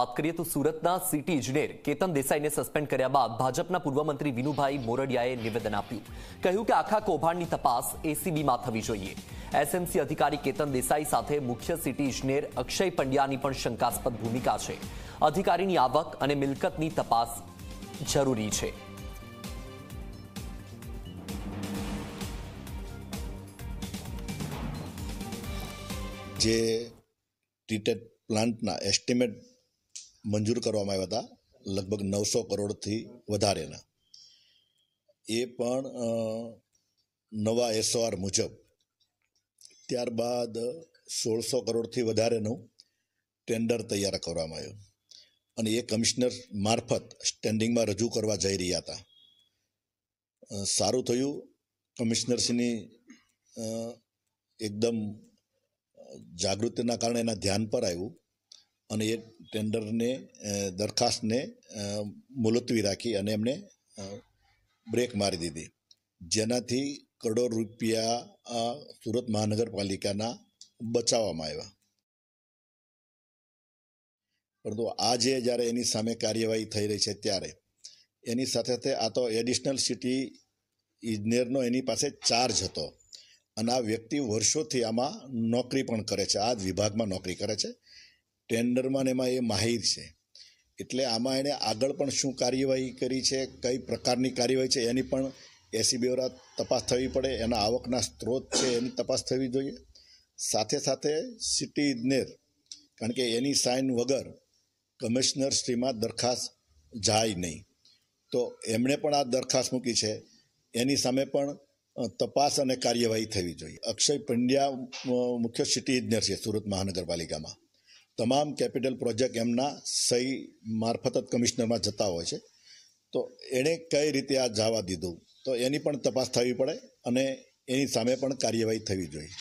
વાત કરીએ તો સુરતના સિટી ઇજનેર કેતન દેસાઈને સસ્પેન્ડ કર્યા બાદ ભાજપના પૂર્વ મંત્રી વિનુભાઈ મોરડિયાએ નિવેદન આપ્યું કહ્યું કે આખા કૌભાંડની તપાસ એસીબીમાં થવી જોઈએ એસએમસી અધિકારી કેતન દેસાઈ સાથે મુખ્ય સિટી ઇજનેર અક્ષય પંડ્યાની પણ શંકાસ્પદ ભૂમિકા છે અધિકારીની આવક અને મિલકતની તપાસ જરૂરી છે જે પ્લાન્ટના એસ્ટિમેટ મંજૂર કરવામાં આવ્યા હતા લગભગ નવસો કરોડથી વધારેના એ પણ નવા એસઓઆર મુજબ ત્યારબાદ સોળસો કરોડથી વધારેનું ટેન્ડર તૈયાર કરવામાં આવ્યું અને એ કમિશનર મારફત સ્ટેન્ડિંગમાં રજૂ કરવા જઈ રહ્યા હતા સારું થયું કમિશનરશ્રીની એકદમ જાગૃતિના કારણે એના ધ્યાન પર આવ્યું અને એ ટેન્ડરને દરખાસ્તને મુલતવી રાખી અને એમને બ્રેક મારી દીધી જેનાથી કરોડો રૂપિયા સુરત મહાનગરપાલિકાના બચાવવામાં આવ્યા પરંતુ આજે જ્યારે એની સામે કાર્યવાહી થઈ રહી છે ત્યારે એની સાથે સાથે આ તો એડિશનલ સિટી ઇજનેરનો એની પાસે ચાર્જ હતો અને આ વ્યક્તિ વર્ષોથી આમાં નોકરી પણ કરે છે આ જ વિભાગમાં નોકરી કરે છે ટેન્ડરમાં ને એમાં એ માહિર છે એટલે આમાં એણે આગળ પણ શું કાર્યવાહી કરી છે કઈ પ્રકારની કાર્યવાહી છે એની પણ એસીબી દ્વારા e તપાસ થવી પડે એના આવકના સ્ત્રોત છે એની તપાસ થવી જોઈએ સાથે સાથે સિટી ઇજનેર કારણ કે એની સાઇન વગર કમિશનર શ્રીમાં દરખાસ્ત જાય નહીં તો એમણે પણ આ દરખાસ્ત મૂકી છે એની સામે પણ તપાસ અને કાર્યવાહી થવી જોઈએ અક્ષય પંડ્યા મુખ્ય સિટી ઇજનેર છે સુરત મહાનગરપાલિકામાં તમામ કેપિટલ પ્રોજેક્ટ એમના સહી મારફત જ કમિશનરમાં જતા હોય છે તો એણે કઈ રીતે આ જવા દીધું તો એની પણ તપાસ થવી પડે અને એની સામે પણ કાર્યવાહી થવી જોઈએ